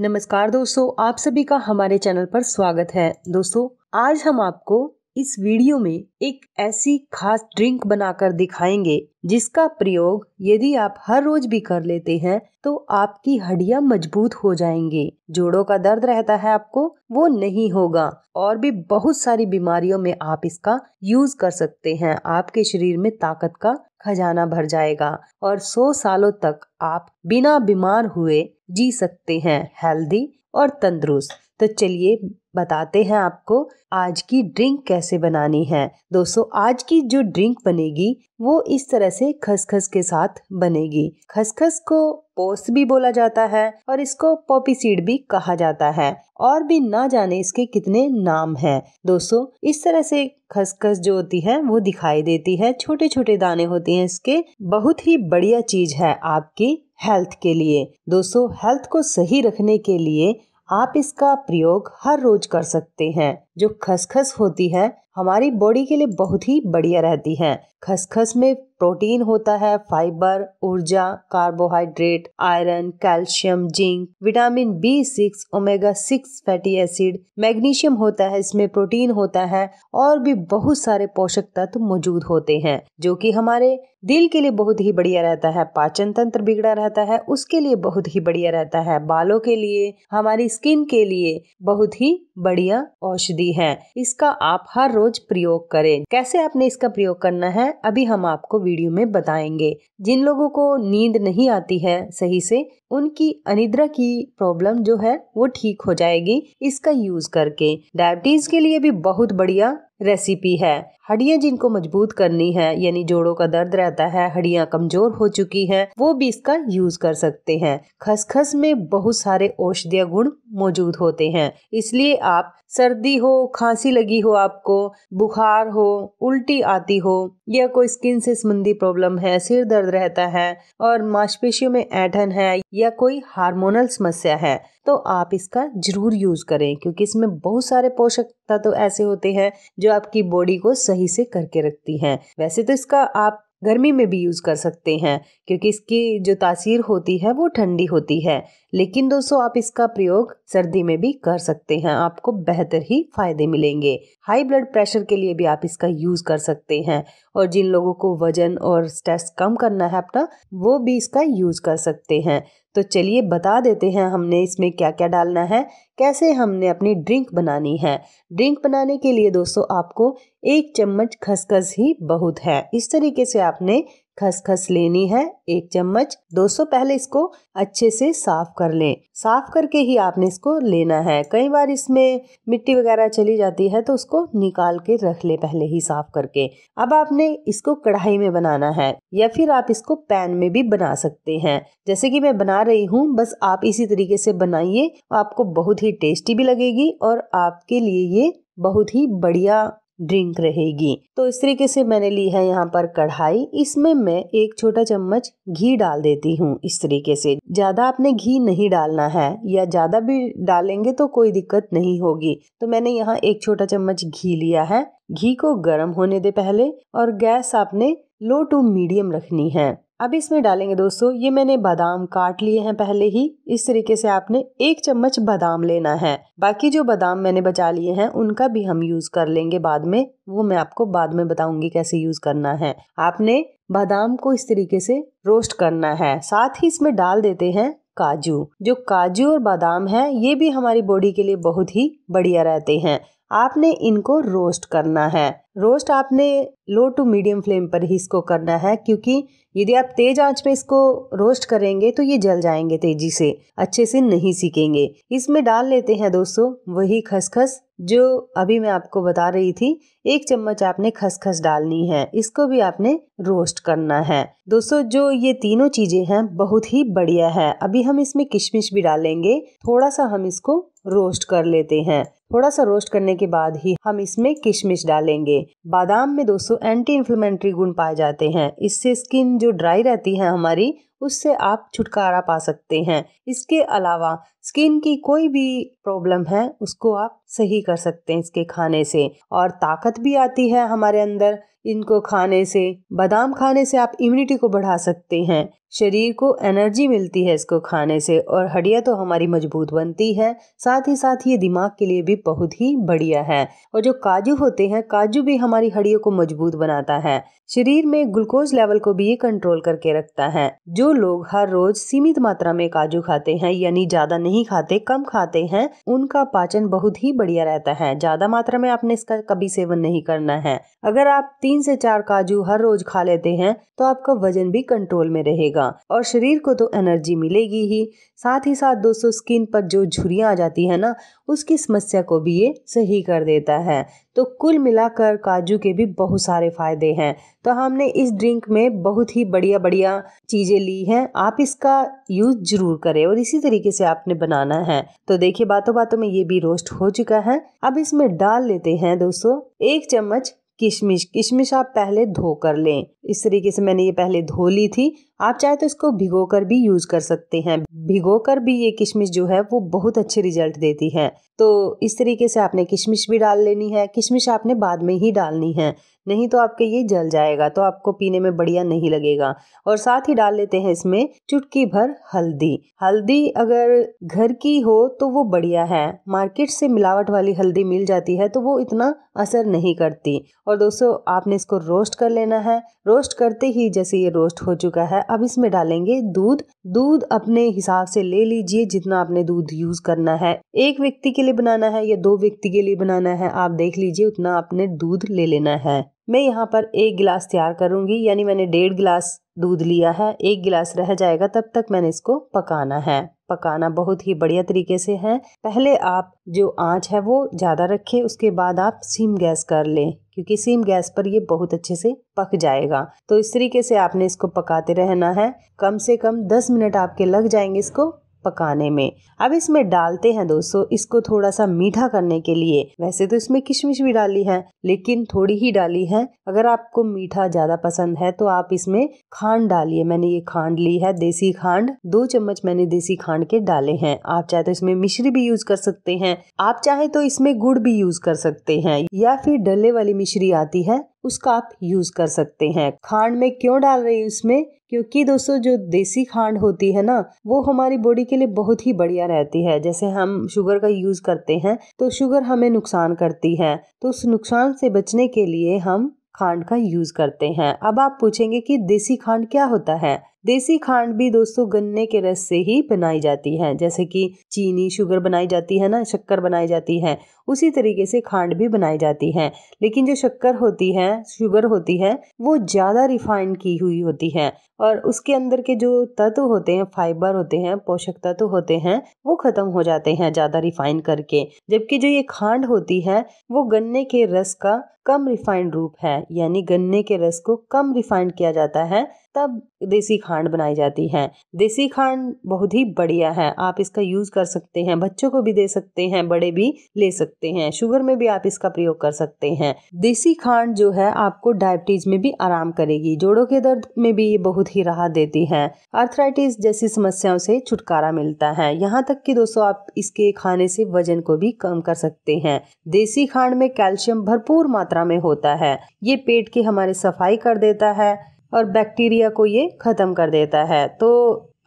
नमस्कार दोस्तों आप सभी का हमारे चैनल पर स्वागत है दोस्तों आज हम आपको इस वीडियो में एक ऐसी खास ड्रिंक बनाकर दिखाएंगे जिसका प्रयोग यदि आप हर रोज भी कर लेते हैं तो आपकी हड्डियां मजबूत हो जाएंगे जोड़ों का दर्द रहता है आपको वो नहीं होगा और भी बहुत सारी बीमारियों में आप इसका यूज कर सकते हैं आपके शरीर में ताकत का खजाना भर जाएगा और 100 सालों तक आप बिना बीमार हुए जी सकते हैं हेल्दी और तंदुरुस्त तो चलिए बताते हैं आपको आज की ड्रिंक कैसे बनानी है दोस्तों आज की जो ड्रिंक बनेगी वो इस तरह से खसखस के साथ बनेगी खसखस को पोस भी बोला जाता है और इसको पॉपी सीड भी कहा जाता है और भी ना जाने इसके कितने नाम हैं दोस्तों इस तरह से खसखस जो होती है वो दिखाई देती है छोटे छोटे दाने होते हैं इसके बहुत ही बढ़िया चीज है आपकी हेल्थ के लिए दोस्तों हेल्थ को सही रखने के लिए आप इसका प्रयोग हर रोज कर सकते हैं जो खसखस होती है हमारी बॉडी के लिए बहुत ही बढ़िया रहती है खसखस में प्रोटीन होता है फाइबर ऊर्जा carbohydrate iron calcium zinc vitamin B six omega six fatty acid magnesium होता है इसमें प्रोटीन होता है और भी बहुत सारे पोषक तत्व मौजूद होते हैं जो कि हमारे दिल के लिए बहुत ही बढ़िया रहता है पाचन तंत्र बिगड़ा रहता है उसके लिए बहुत ही बढ़िया रहता है बालों के लिए हमारी स्किन के लिए बहुत ही बढ़िया औषधि होती है इसका आप हर रोज प्रयोग करें कैसे आपने इसका प्रयोग करना है अभी हम आपको वीडियो में बताएंगे जिन लोगों को नींद नहीं आती है सही से उनकी अनिद्रा की प्रॉब्लम जो है वो ठीक हो जाएगी इसका यूज करके डायबिटीज के लिए भी बहुत बढ़िया रेसिपी है हड्डियां जिनको मजबूत करनी है यानी जोड़ों का दर्द रहता है हड्डियां कमजोर हो चुकी हैं वो भी इसका यूज कर सकते हैं खसखस में बहुत सारे औषधीय गुण मौजूद होते हैं इसलिए आप सर्दी हो खांसी लगी हो आपको बुखार हो उल्टी आती हो या कोई स्किन से संबंधी प्रॉब्लम है सिर दर्द रहता है और मांसपेशियों में ऐठन है या कोई हार्मोनल समस्या है तो आप इसका ज़रूर यूज़ करें क्योंकि इसमें बहुत सारे पोषक तत्व तो ऐसे होते हैं जो आपकी बॉडी को सही से करके रखती हैं वैसे तो इसका आप गर्मी में भी यूज़ कर सकते हैं क्योंकि इसकी जो तासीर होती है वो ठंडी होती है लेकिन दोस्तों आप इसका प्रयोग सर्दी में भी कर सकते हैं आपको बेहतर ही फायदे मिलेंगे हाई ब्लड प्रेशर के लिए भी आप इसका यूज कर सकते हैं और जिन लोगों को वजन और स्ट्रेस कम करना है अपना वो भी इसका यूज कर सकते हैं तो चलिए बता देते हैं हमने इसमें क्या क्या डालना है कैसे हमने अपनी ड्रिंक बनानी है ड्रिंक बनाने के लिए दोस्तों आपको एक चम्मच खसखस ही बहुत है इस तरीके से आपने खसखस लेनी है एक चम्मच दोस्तों पहले इसको अच्छे से साफ कर लें साफ करके ही आपने इसको लेना है कई बार इसमें मिट्टी वगैरह चली जाती है तो उसको निकाल के रख ले पहले ही साफ करके अब आपने इसको कढ़ाई में बनाना है या फिर आप इसको पैन में भी बना सकते हैं जैसे कि मैं बना रही हूँ बस आप इसी तरीके से बनाइए आपको बहुत ही टेस्टी भी लगेगी और आपके लिए ये बहुत ही बढ़िया ड्रिंक रहेगी तो इस तरीके से मैंने ली है यहाँ पर कढ़ाई इसमें मैं एक छोटा चम्मच घी डाल देती हूँ इस तरीके से ज्यादा आपने घी नहीं डालना है या ज्यादा भी डालेंगे तो कोई दिक्कत नहीं होगी तो मैंने यहाँ एक छोटा चम्मच घी लिया है घी को गर्म होने दे पहले और गैस आपने लो टू मीडियम रखनी है अब इसमें डालेंगे दोस्तों ये मैंने बादाम काट लिए हैं पहले ही इस तरीके से आपने एक चम्मच बादाम लेना है बाकी जो बादाम मैंने बचा लिए हैं उनका भी हम यूज कर लेंगे बाद में वो मैं आपको बाद में बताऊंगी कैसे यूज करना है आपने बादाम को इस तरीके से रोस्ट करना है साथ ही इसमें डाल देते हैं काजू जो काजू और बादाम है ये भी हमारी बॉडी के लिए बहुत ही बढ़िया रहते हैं आपने इनको रोस्ट करना है रोस्ट आपने लो टू मीडियम फ्लेम पर ही इसको करना है क्योंकि यदि आप तेज आंच पे इसको रोस्ट करेंगे तो ये जल जाएंगे तेजी से अच्छे से नहीं सीखेंगे इसमें डाल लेते हैं दोस्तों वही खसखस जो अभी मैं आपको बता रही थी एक चम्मच आपने खसखस डालनी है इसको भी आपने रोस्ट करना है दोस्तों जो ये तीनों चीजें हैं बहुत ही बढ़िया है अभी हम इसमें किशमिश भी डालेंगे थोड़ा सा हम इसको रोस्ट कर लेते हैं थोड़ा सा रोस्ट करने के बाद ही हम इसमें किशमिश डालेंगे बादाम में दोस्तों एंटी इन्फ्लेमेटरी गुण पाए जाते हैं इससे स्किन जो ड्राई रहती है हमारी उससे आप छुटकारा पा सकते हैं इसके अलावा स्किन की कोई भी प्रॉब्लम है उसको आप सही कर सकते हैं इसके खाने से और ताकत भी आती है हमारे अंदर इनको खाने से बादाम खाने से आप इम्यूनिटी को बढ़ा सकते हैं शरीर को एनर्जी मिलती है इसको खाने से और हड्डियां तो हमारी मजबूत बनती है साथ ही साथ ये दिमाग के लिए भी बहुत ही बढ़िया है और जो काजू होते हैं काजू भी हमारी हड्डियों को मजबूत बनाता है शरीर में ग्लूकोज लेवल को भी ये कंट्रोल करके रखता है जो लोग हर रोज सीमित मात्रा में काजू खाते हैं यानी ज्यादा नहीं खाते कम खाते हैं उनका पाचन बहुत ही बढ़िया रहता है ज्यादा मात्रा में आपने इसका कभी सेवन नहीं करना है अगर आप तीन से चार काजू हर रोज खा लेते हैं तो आपका वजन भी कंट्रोल में रहेगा रहेगा और शरीर को तो एनर्जी मिलेगी ही साथ ही साथ दोस्तों स्किन पर जो झुरियाँ आ जाती है ना उसकी समस्या को भी ये सही कर देता है तो कुल मिलाकर काजू के भी बहुत सारे फायदे हैं तो हमने इस ड्रिंक में बहुत ही बढ़िया बढ़िया चीज़ें ली हैं आप इसका यूज जरूर करें और इसी तरीके से आपने बनाना है तो देखिए बातों बातों में ये भी रोस्ट हो चुका है अब इसमें डाल लेते हैं दोस्तों एक चम्मच किशमिश किशमिश आप पहले धो कर लें इस तरीके से मैंने ये पहले धो ली थी आप चाहे तो इसको भिगो कर भी यूज कर सकते हैं भिगो कर भी ये किशमिश जो है वो बहुत अच्छे रिजल्ट देती है तो इस तरीके से आपने किशमिश भी डाल लेनी है किशमिश आपने बाद में ही डालनी है नहीं तो आपके ये जल जाएगा तो आपको पीने में बढ़िया नहीं लगेगा और साथ ही डाल लेते हैं इसमें चुटकी भर हल्दी हल्दी अगर घर की हो तो वो बढ़िया है मार्केट से मिलावट वाली हल्दी मिल जाती है तो वो इतना असर नहीं करती और दोस्तों आपने इसको रोस्ट कर लेना है रोस्ट करते ही जैसे ये रोस्ट हो चुका है अब इसमें डालेंगे दूध दूध अपने हिसाब से ले लीजिए जितना आपने दूध यूज करना है एक व्यक्ति के लिए बनाना है या दो व्यक्ति के लिए बनाना है आप देख लीजिए उतना आपने दूध ले लेना है मैं यहाँ पर एक गिलास तैयार करूँगी यानी मैंने डेढ़ गिलास दूध लिया है एक गिलास रह जाएगा तब तक मैंने इसको पकाना है पकाना बहुत ही बढ़िया तरीके से है पहले आप जो आंच है वो ज़्यादा रखें उसके बाद आप सीम गैस कर लें क्योंकि सीम गैस पर ये बहुत अच्छे से पक जाएगा तो इस तरीके से आपने इसको पकाते रहना है कम से कम दस मिनट आपके लग जाएंगे इसको पकाने में अब इसमें डालते हैं दोस्तों इसको थोड़ा सा मीठा करने के लिए वैसे तो इसमें किशमिश भी डाली है लेकिन थोड़ी ही डाली है अगर आपको मीठा ज़्यादा पसंद है तो आप इसमें खांड डालिए मैंने ये खांड ली है देसी खांड दो चम्मच मैंने देसी खांड के डाले हैं आप चाहे तो इसमें मिश्री भी यूज कर सकते हैं आप चाहे तो इसमें गुड़ भी यूज कर सकते हैं या फिर डले वाली मिश्री आती है उसका आप यूज़ कर सकते हैं खांड में क्यों डाल रही उसमें क्योंकि दोस्तों जो देसी खांड होती है ना वो हमारी बॉडी के लिए बहुत ही बढ़िया रहती है जैसे हम शुगर का यूज़ करते हैं तो शुगर हमें नुकसान करती है तो उस नुकसान से बचने के लिए हम खांड का यूज़ करते हैं अब आप पूछेंगे कि देसी खांड क्या होता है देसी खांड भी दोस्तों गन्ने के रस से ही बनाई जाती है जैसे कि चीनी शुगर बनाई जाती है ना शक्कर बनाई जाती है उसी तरीके से खांड भी बनाई जाती है लेकिन जो शक्कर होती है शुगर होती है वो ज़्यादा रिफाइंड की हुई होती है और उसके अंदर के जो तत्व होते हैं फाइबर होते हैं पोषक तत्व होते हैं वो ख़त्म हो जाते हैं ज़्यादा रिफाइन करके जबकि जो ये खांड होती है वो गन्ने के रस का कम रिफाइंड रूप है यानी गन्ने के रस को कम रिफाइंड किया जाता है तब देसी खांड बनाई जाती है देसी खांड बहुत ही बढ़िया है आप इसका यूज़ कर सकते हैं बच्चों को भी दे सकते हैं बड़े भी ले सकते हैं शुगर में भी आप इसका प्रयोग कर सकते हैं देसी खांड जो है आपको डायबिटीज में भी आराम करेगी जोड़ों के दर्द में भी ये बहुत ही राहत देती है अर्थराइटिस जैसी समस्याओं से छुटकारा मिलता है यहाँ तक कि दोस्तों आप इसके खाने से वजन को भी कम कर सकते हैं देसी खांड में कैल्शियम भरपूर मात्रा में होता है ये पेट की हमारे सफाई कर देता है और बैक्टीरिया को ये ख़त्म कर देता है तो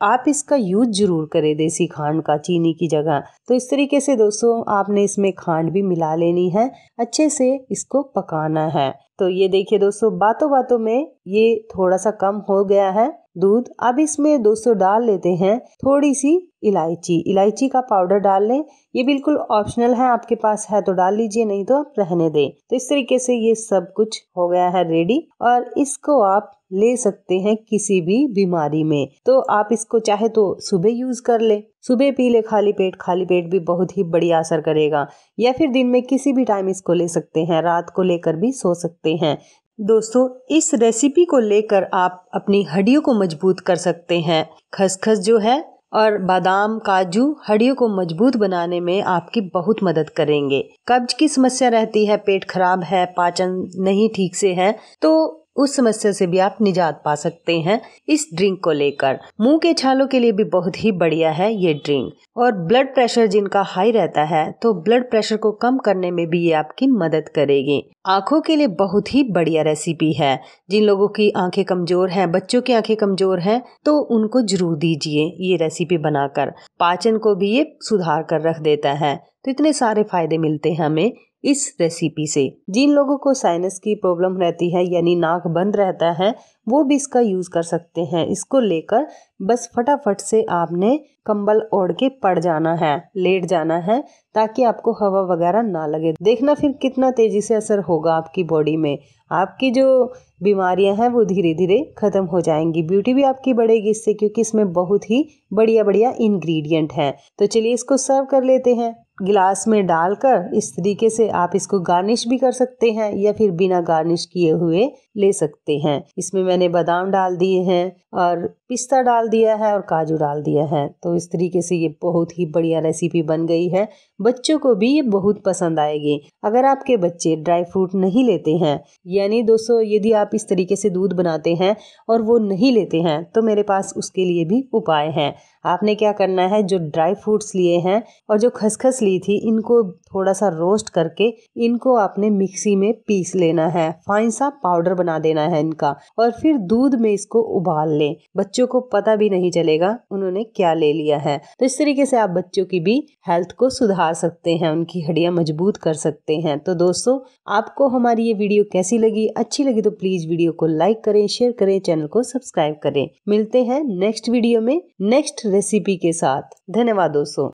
आप इसका यूज जरूर करें देसी खांड का चीनी की जगह तो इस तरीके से दोस्तों आपने इसमें खांड भी मिला लेनी है अच्छे से इसको पकाना है तो ये देखिए दोस्तों बातों बातों में ये थोड़ा सा कम हो गया है दूध अब इसमें दोस्तों डाल लेते हैं थोड़ी सी इलायची इलायची का पाउडर डाल लें ये बिल्कुल ऑप्शनल है आपके पास है तो डाल लीजिए नहीं तो आप रहने दें तो इस तरीके से ये सब कुछ हो गया है रेडी और इसको आप ले सकते हैं किसी भी बीमारी में तो आप इसको चाहे तो सुबह यूज कर ले सुबह पी ले खाली पेट खाली पेट भी बहुत ही बढ़िया असर करेगा या फिर दिन में किसी भी टाइम इसको ले सकते हैं रात को लेकर भी सो सकते हैं दोस्तों इस रेसिपी को लेकर आप अपनी हड्डियों को मजबूत कर सकते हैं खसखस जो है और बादाम काजू हड्डियों को मजबूत बनाने में आपकी बहुत मदद करेंगे कब्ज की समस्या रहती है पेट खराब है पाचन नहीं ठीक से है तो उस समस्या से भी आप निजात पा सकते हैं इस ड्रिंक को लेकर मुंह के छालों के लिए भी बहुत ही बढ़िया है ये ड्रिंक और ब्लड प्रेशर जिनका हाई रहता है तो ब्लड प्रेशर को कम करने में भी ये आपकी मदद करेगी आंखों के लिए बहुत ही बढ़िया रेसिपी है जिन लोगों की आंखें कमजोर हैं बच्चों की आंखें कमजोर हैं तो उनको जरूर दीजिए ये रेसिपी बनाकर पाचन को भी ये सुधार कर रख देता है तो इतने सारे फायदे मिलते हैं हमें इस रेसिपी से जिन लोगों को साइनस की प्रॉब्लम रहती है यानी नाक बंद रहता है वो भी इसका यूज़ कर सकते हैं इसको लेकर बस फटाफट से आपने कंबल ओढ़ के पड़ जाना है लेट जाना है ताकि आपको हवा वगैरह ना लगे देखना फिर कितना तेज़ी से असर होगा आपकी बॉडी में आपकी जो बीमारियां हैं वो धीरे धीरे ख़त्म हो जाएंगी ब्यूटी भी आपकी बढ़ेगी इससे क्योंकि इसमें बहुत ही बढ़िया बढ़िया इंग्रेडिएंट हैं तो चलिए इसको सर्व कर लेते हैं गिलास में डालकर इस तरीके से आप इसको गार्निश भी कर सकते हैं या फिर बिना गार्निश किए हुए ले सकते हैं इसमें मैंने बादाम डाल दिए हैं और पिस्ता डाल दिया है और काजू डाल दिया है तो इस तरीके से ये बहुत ही बढ़िया रेसिपी बन गई है बच्चों को भी ये बहुत पसंद आएगी अगर आपके बच्चे ड्राई फ्रूट नहीं लेते हैं यानी दोस्तों यदि आप इस तरीके से दूध बनाते हैं और वो नहीं लेते हैं तो मेरे पास उसके लिए भी उपाय हैं आपने क्या करना है जो ड्राई फ्रूट्स लिए हैं और जो खसखस ली थी इनको थोड़ा सा रोस्ट करके इनको आपने मिक्सी में पीस लेना है फाइन सा पाउडर बना देना है इनका और फिर दूध में इसको उबाल लें बच्चों को पता भी नहीं चलेगा उन्होंने क्या ले लिया है तो इस तरीके से आप बच्चों की भी हेल्थ को सुधार सकते हैं उनकी हड्डियाँ मजबूत कर सकते हैं तो दोस्तों आपको हमारी ये वीडियो कैसी लगी अच्छी लगी तो प्लीज वीडियो को लाइक करें शेयर करें चैनल को सब्सक्राइब करें मिलते हैं नेक्स्ट वीडियो में नेक्स्ट रेसिपी के साथ धन्यवाद दोस्तों